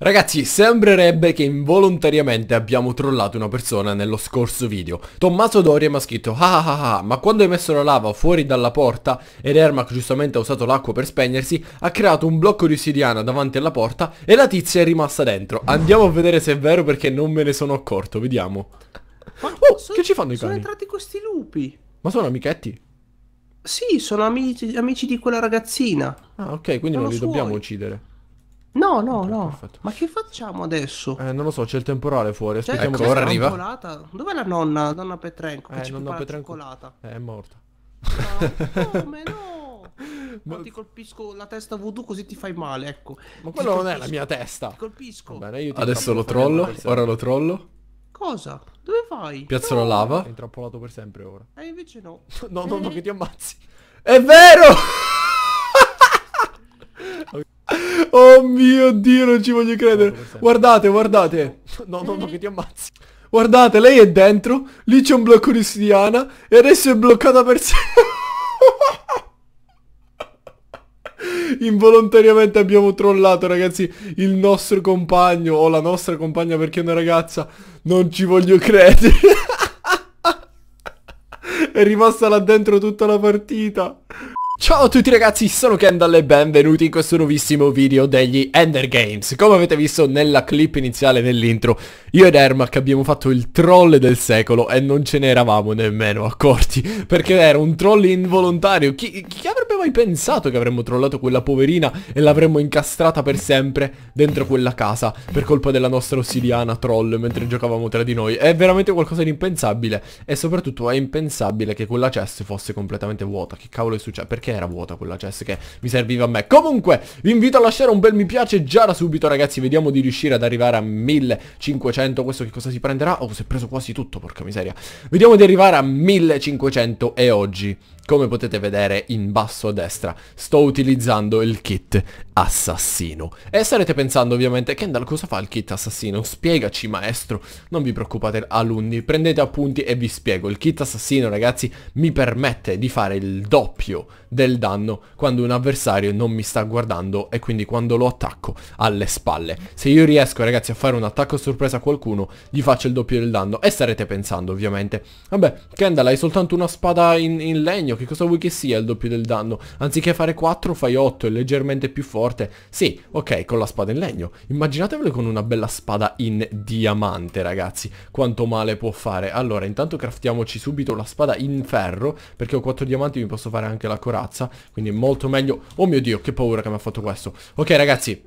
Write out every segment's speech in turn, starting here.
Ragazzi, sembrerebbe che involontariamente abbiamo trollato una persona nello scorso video. Tommaso Doria mi ha scritto ah, ah ah ah, ma quando hai messo la lava fuori dalla porta ed Ermac giustamente ha usato l'acqua per spegnersi, ha creato un blocco di ossidiana davanti alla porta e la tizia è rimasta dentro. Andiamo a vedere se è vero perché non me ne sono accorto, vediamo. Ma oh, sono, che ci fanno i cani? Sono entrati questi lupi. Ma sono amichetti? Sì, sono amici, amici di quella ragazzina. Ah, ok, quindi sono non li suoi. dobbiamo uccidere. No, no, no. Perfetto. Ma che facciamo adesso? Eh, non lo so, c'è il temporale fuori. Cioè, aspettiamo cioè, ecco, ora arriva. Dov'è la nonna? donna Petrenko? Eh, nonna Petrenko. Cioccolata. Eh, è morta. Ma come no? Ma... ti colpisco la testa voodoo così ti fai male, ecco. Ma quello non è la mia testa. Ti colpisco. Bene, io ti adesso lo trollo, ora lo trollo. Cosa? Dove vai? Piazzo no. la lava. È intrappolato per sempre ora. Eh, invece no. no, no, no, che ti ammazzi. È vero! Oh mio Dio, non ci voglio credere. Guardate, guardate. No, no, no, che ti ammazzi. Guardate, lei è dentro, lì c'è un blocco di Sidiana e adesso è bloccata per sé. Involontariamente abbiamo trollato, ragazzi, il nostro compagno o la nostra compagna perché è una ragazza. Non ci voglio credere. è rimasta là dentro tutta la partita. Ciao a tutti ragazzi, sono Kendall e benvenuti in questo nuovissimo video degli Ender Games. Come avete visto nella clip iniziale dell'intro, io ed Ermac abbiamo fatto il troll del secolo e non ce ne eravamo nemmeno accorti, perché era un troll involontario. Chi, chi avrebbe mai pensato che avremmo trollato quella poverina e l'avremmo incastrata per sempre dentro quella casa per colpa della nostra ossidiana troll mentre giocavamo tra di noi? È veramente qualcosa di impensabile e soprattutto è impensabile che quella chest fosse completamente vuota. Che cavolo è successo? Perché perché era vuota quella chest che mi serviva a me. Comunque, vi invito a lasciare un bel mi piace già da subito, ragazzi. Vediamo di riuscire ad arrivare a 1500. Questo che cosa si prenderà? Oh, si è preso quasi tutto, porca miseria. Vediamo di arrivare a 1500 e oggi come potete vedere in basso a destra sto utilizzando il kit assassino. E starete pensando ovviamente, Kendall cosa fa il kit assassino? Spiegaci maestro, non vi preoccupate alunni, prendete appunti e vi spiego. Il kit assassino ragazzi mi permette di fare il doppio del danno quando un avversario non mi sta guardando e quindi quando lo attacco alle spalle. Se io riesco ragazzi a fare un attacco a sorpresa a qualcuno gli faccio il doppio del danno e starete pensando ovviamente, vabbè Kendall hai soltanto una spada in, in legno che cosa vuoi che sia il doppio del danno? Anziché fare 4 fai 8, è leggermente più forte. Sì, ok, con la spada in legno. Immaginatevelo con una bella spada in diamante, ragazzi. Quanto male può fare. Allora, intanto craftiamoci subito la spada in ferro, perché ho 4 diamanti e mi posso fare anche la corazza, quindi è molto meglio. Oh mio Dio, che paura che mi ha fatto questo. Ok, ragazzi,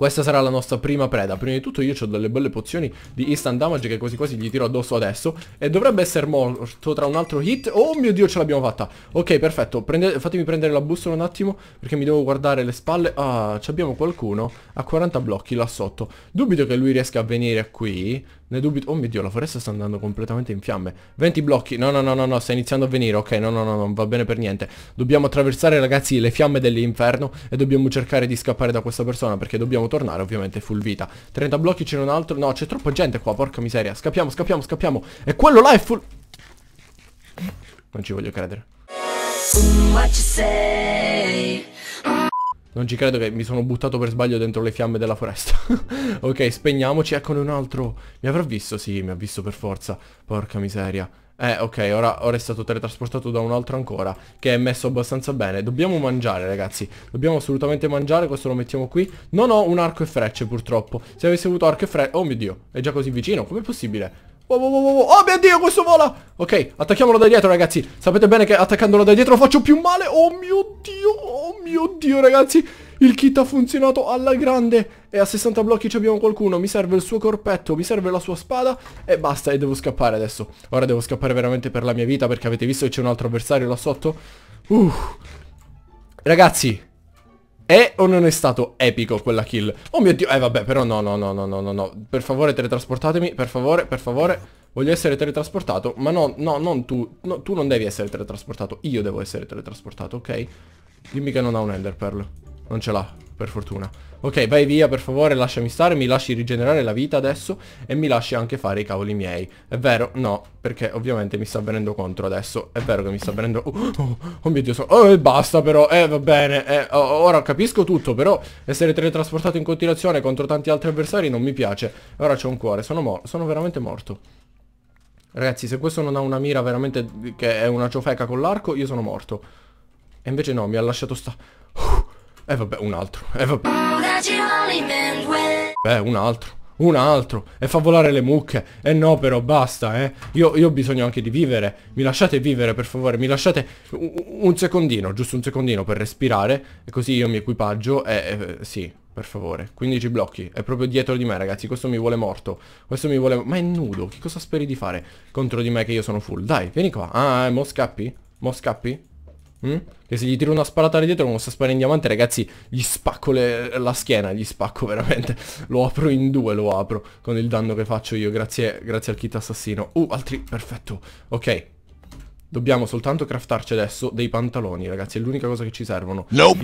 questa sarà la nostra prima preda. Prima di tutto io ho delle belle pozioni di instant damage che quasi quasi gli tiro addosso adesso. E dovrebbe essere morto tra un altro hit. Oh mio dio, ce l'abbiamo fatta. Ok, perfetto. Prende... fatemi prendere la bussola un attimo perché mi devo guardare le spalle. Ah, abbiamo qualcuno a 40 blocchi là sotto. Dubito che lui riesca a venire qui. Ne dubito. Oh mio dio, la foresta sta andando completamente in fiamme. 20 blocchi. No, no, no, no, no, sta iniziando a venire. Ok, no, no, no, non va bene per niente. Dobbiamo attraversare, ragazzi, le fiamme dell'inferno e dobbiamo cercare di scappare da questa persona perché dobbiamo tornare, ovviamente, full vita. 30 blocchi, c'è un altro. No, c'è troppa gente qua, porca miseria. Scappiamo, scappiamo, scappiamo. E quello là è full... Non ci voglio credere. what you say? Non ci credo che mi sono buttato per sbaglio dentro le fiamme della foresta. ok, spegniamoci, eccone un altro. Mi avrà visto? Sì, mi ha visto per forza. Porca miseria. Eh, ok, ora, ora, è stato teletrasportato da un altro ancora, che è messo abbastanza bene. Dobbiamo mangiare, ragazzi. Dobbiamo assolutamente mangiare, questo lo mettiamo qui. Non ho un arco e frecce, purtroppo. Se avessi avuto arco e frecce... Oh mio Dio, è già così vicino, com'è possibile? Oh, oh, oh, oh, mio dio, questo vola! Ok, attacchiamolo da dietro, ragazzi. Sapete bene che attaccandolo da dietro faccio più male. Oh mio dio, oh mio dio, ragazzi. Il kit ha funzionato alla grande. E a 60 blocchi ci abbiamo qualcuno. Mi serve il suo corpetto, mi serve la sua spada. E basta, e devo scappare adesso. Ora devo scappare veramente per la mia vita, perché avete visto che c'è un altro avversario là sotto? Uh. Ragazzi, è o non è stato epico quella kill? Oh mio dio, eh vabbè, però no, no, no, no, no, no, no. Per favore teletrasportatemi, per favore, per favore. Voglio essere teletrasportato, ma no, no, non tu. No, tu non devi essere teletrasportato, io devo essere teletrasportato, ok? Dimmi che non ha un Ender Pearl. Non ce l'ha, per fortuna. Ok, vai via per favore, lasciami stare, mi lasci rigenerare la vita adesso e mi lasci anche fare i cavoli miei. È vero? No, perché ovviamente mi sta venendo contro adesso. È vero che mi sta venendo... Oh, oh, oh mio Dio, so... oh, e basta però, eh va bene, eh, oh, ora capisco tutto, però essere teletrasportato in continuazione contro tanti altri avversari non mi piace. Ora c'ho un cuore, sono, mor sono veramente morto. Ragazzi, se questo non ha una mira veramente che è una ciofeca con l'arco, io sono morto. E invece no, mi ha lasciato sta... E uh, eh, vabbè, un altro. E eh, vabbè... Beh, un altro. Un altro. E fa volare le mucche. E no, però, basta, eh. Io, io, ho bisogno anche di vivere. Mi lasciate vivere, per favore. Mi lasciate un, un secondino, giusto un secondino per respirare. E così io mi equipaggio e... Eh, sì, per favore. 15 blocchi. È proprio dietro di me, ragazzi. Questo mi vuole morto. Questo mi vuole... Ma è nudo. Che cosa speri di fare contro di me che io sono full? Dai, vieni qua. Ah, eh, mo scappi? Mo scappi? Mm? Che se gli tiro una sparata da dietro con questa spara in diamante, ragazzi, gli spacco le, la schiena, gli spacco veramente. Lo apro in due, lo apro, con il danno che faccio io, grazie, grazie al kit assassino. Uh, altri, perfetto. Ok. Dobbiamo soltanto craftarci adesso dei pantaloni, ragazzi, è l'unica cosa che ci servono. No!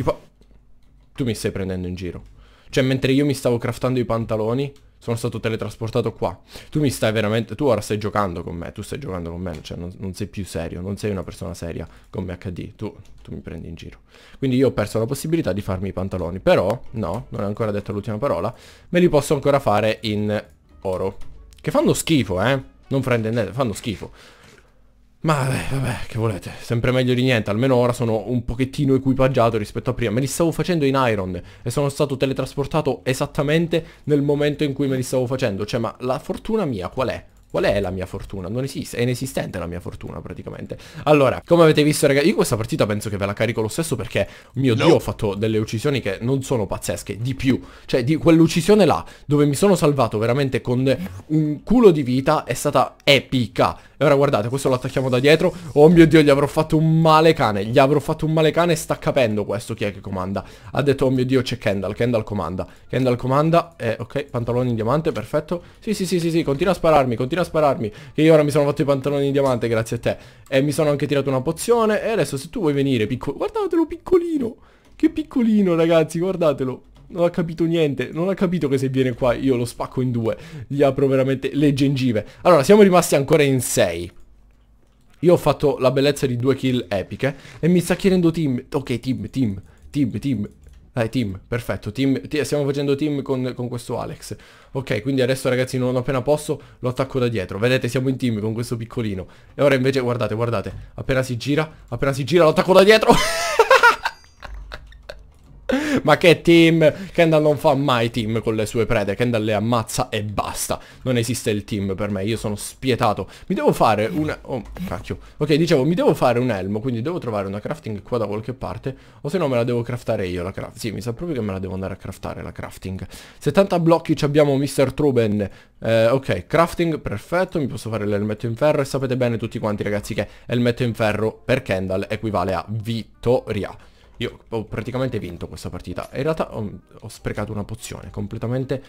Tu mi stai prendendo in giro. Cioè, mentre io mi stavo craftando i pantaloni, sono stato teletrasportato qua. Tu mi stai veramente... Tu ora stai giocando con me. Tu stai giocando con me. Cioè non, non sei più serio. Non sei una persona seria come HD. Tu, tu mi prendi in giro. Quindi io ho perso la possibilità di farmi i pantaloni. Però, no, non è ancora detta l'ultima parola. Me li posso ancora fare in oro. Che fanno schifo, eh? Non niente. fanno schifo. Ma vabbè, eh, vabbè, che volete, sempre meglio di niente, almeno ora sono un pochettino equipaggiato rispetto a prima. Me li stavo facendo in Iron e sono stato teletrasportato esattamente nel momento in cui me li stavo facendo. Cioè, ma la fortuna mia qual è? Qual è la mia fortuna? Non esiste, è inesistente la mia fortuna praticamente. Allora, come avete visto ragazzi, io questa partita penso che ve la carico lo stesso perché, oh mio no. Dio, ho fatto delle uccisioni che non sono pazzesche, di più. Cioè, di quell'uccisione là, dove mi sono salvato veramente con un culo di vita, è stata epica. E ora guardate, questo lo attacchiamo da dietro. Oh mio Dio, gli avrò fatto un male cane, gli avrò fatto un male cane, sta capendo questo chi è che comanda. Ha detto, oh mio Dio, c'è Kendall, Kendall comanda. Kendall comanda, eh, ok, pantaloni in diamante, perfetto. Sì, sì, sì, sì, sì, continua a spararmi, continua continua a spararmi. Che io ora mi sono fatto i pantaloni di diamante grazie a te. E mi sono anche tirato una pozione. E adesso se tu vuoi venire piccolo... Guardatelo piccolino. Che piccolino ragazzi, guardatelo. Non ha capito niente, non ha capito che se viene qua io lo spacco in due. Gli apro veramente le gengive. Allora, siamo rimasti ancora in 6. Io ho fatto la bellezza di due kill epiche. E mi sta chiedendo team. Ok, team, team, team, team. Dai, team, perfetto, team, stiamo facendo team con, con, questo Alex. Ok, quindi adesso ragazzi non appena posso lo attacco da dietro. Vedete, siamo in team con questo piccolino. E ora invece, guardate, guardate, appena si gira, appena si gira lo attacco da dietro. Ma che team? Kendall non fa mai team con le sue prede. Kendall le ammazza e basta. Non esiste il team per me. Io sono spietato. Mi devo fare un... Oh, cacchio. Ok, dicevo, mi devo fare un elmo. Quindi devo trovare una crafting qua da qualche parte. O se no me la devo craftare io la crafting. Sì, mi sa proprio che me la devo andare a craftare la crafting. 70 blocchi ci abbiamo Mr. Truben. Eh, ok, crafting, perfetto. Mi posso fare l'elmetto in ferro. E sapete bene tutti quanti ragazzi che elmetto in ferro per Kendall equivale a vittoria. Io ho praticamente vinto questa partita. In realtà ho, ho sprecato una pozione completamente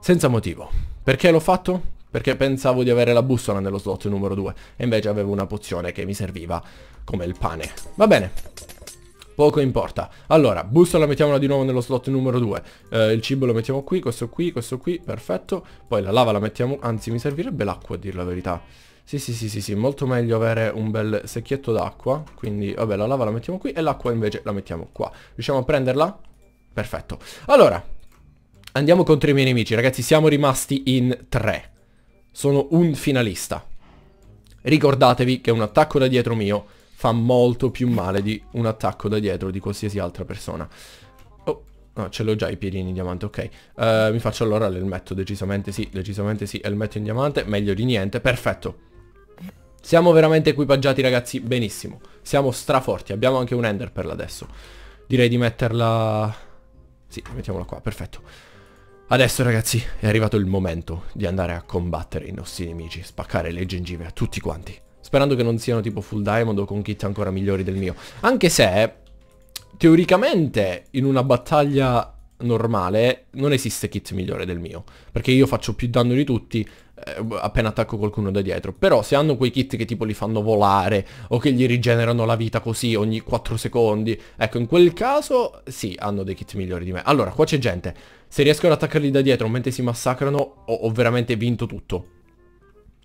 senza motivo. Perché l'ho fatto? Perché pensavo di avere la bussola nello slot numero 2 e invece avevo una pozione che mi serviva come il pane. Va bene, poco importa. Allora, bussola mettiamola di nuovo nello slot numero 2. Eh, il cibo lo mettiamo qui, questo qui, questo qui, perfetto. Poi la lava la mettiamo, anzi mi servirebbe l'acqua a dire la verità. Sì, sì, sì, sì, sì, molto meglio avere un bel secchietto d'acqua. Quindi, vabbè, la lava la mettiamo qui e l'acqua invece la mettiamo qua. Riusciamo a prenderla? Perfetto. Allora, andiamo contro i miei nemici. Ragazzi, siamo rimasti in tre. Sono un finalista. Ricordatevi che un attacco da dietro mio fa molto più male di un attacco da dietro di qualsiasi altra persona. Oh, no, ce l'ho già i piedini in diamante, ok. Uh, mi faccio allora l'elmetto, decisamente sì, decisamente sì, elmetto in diamante, meglio di niente, perfetto. Siamo veramente equipaggiati ragazzi benissimo. Siamo straforti. Abbiamo anche un ender per l'adesso. Direi di metterla... Sì, mettiamola qua, perfetto. Adesso ragazzi è arrivato il momento di andare a combattere i nostri nemici, spaccare le gengive a tutti quanti. Sperando che non siano tipo full diamond o con kit ancora migliori del mio. Anche se, teoricamente, in una battaglia normale non esiste kit migliore del mio. Perché io faccio più danno di tutti eh, appena attacco qualcuno da dietro. Però se hanno quei kit che tipo li fanno volare o che gli rigenerano la vita così ogni 4 secondi, ecco in quel caso sì, hanno dei kit migliori di me. Allora, qua c'è gente. Se riesco ad attaccarli da dietro mentre si massacrano, ho, ho veramente vinto tutto.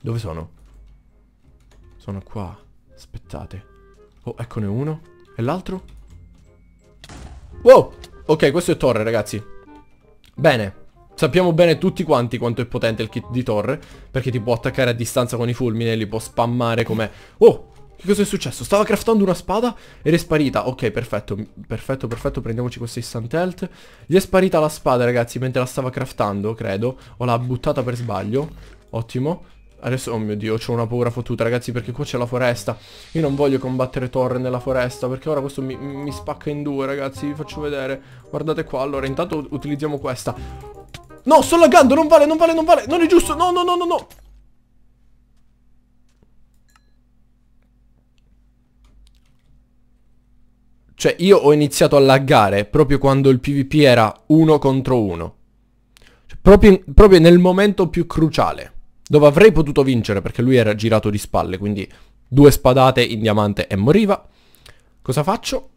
Dove sono? Sono qua. Aspettate. Oh, eccone uno. E l'altro? Wow! Ok, questo è torre, ragazzi. Bene. Sappiamo bene tutti quanti quanto è potente il kit di torre, perché ti può attaccare a distanza con i fulmini e li può spammare come... Oh! Che cosa è successo? Stava craftando una spada ed è sparita. Ok, perfetto, perfetto, perfetto, prendiamoci questo instant health. Gli è sparita la spada, ragazzi, mentre la stava craftando, credo. O l'ha buttata per sbaglio. Ottimo. Adesso, oh mio Dio, ho una paura fottuta, ragazzi, perché qua c'è la foresta. Io non voglio combattere torre nella foresta, perché ora questo mi, mi spacca in due, ragazzi. Vi faccio vedere. Guardate qua. Allora, intanto utilizziamo questa. No, sto laggando, non vale, non vale, non vale. Non è giusto. No, no, no, no, no. Cioè, io ho iniziato a laggare proprio quando il PvP era uno contro uno. Cioè, proprio, proprio nel momento più cruciale. Dove avrei potuto vincere perché lui era girato di spalle, quindi due spadate in diamante e moriva. Cosa faccio?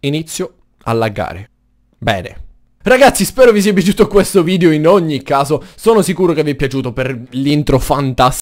Inizio a laggare. Bene. Ragazzi spero vi sia piaciuto questo video in ogni caso, sono sicuro che vi è piaciuto per l'intro fantastico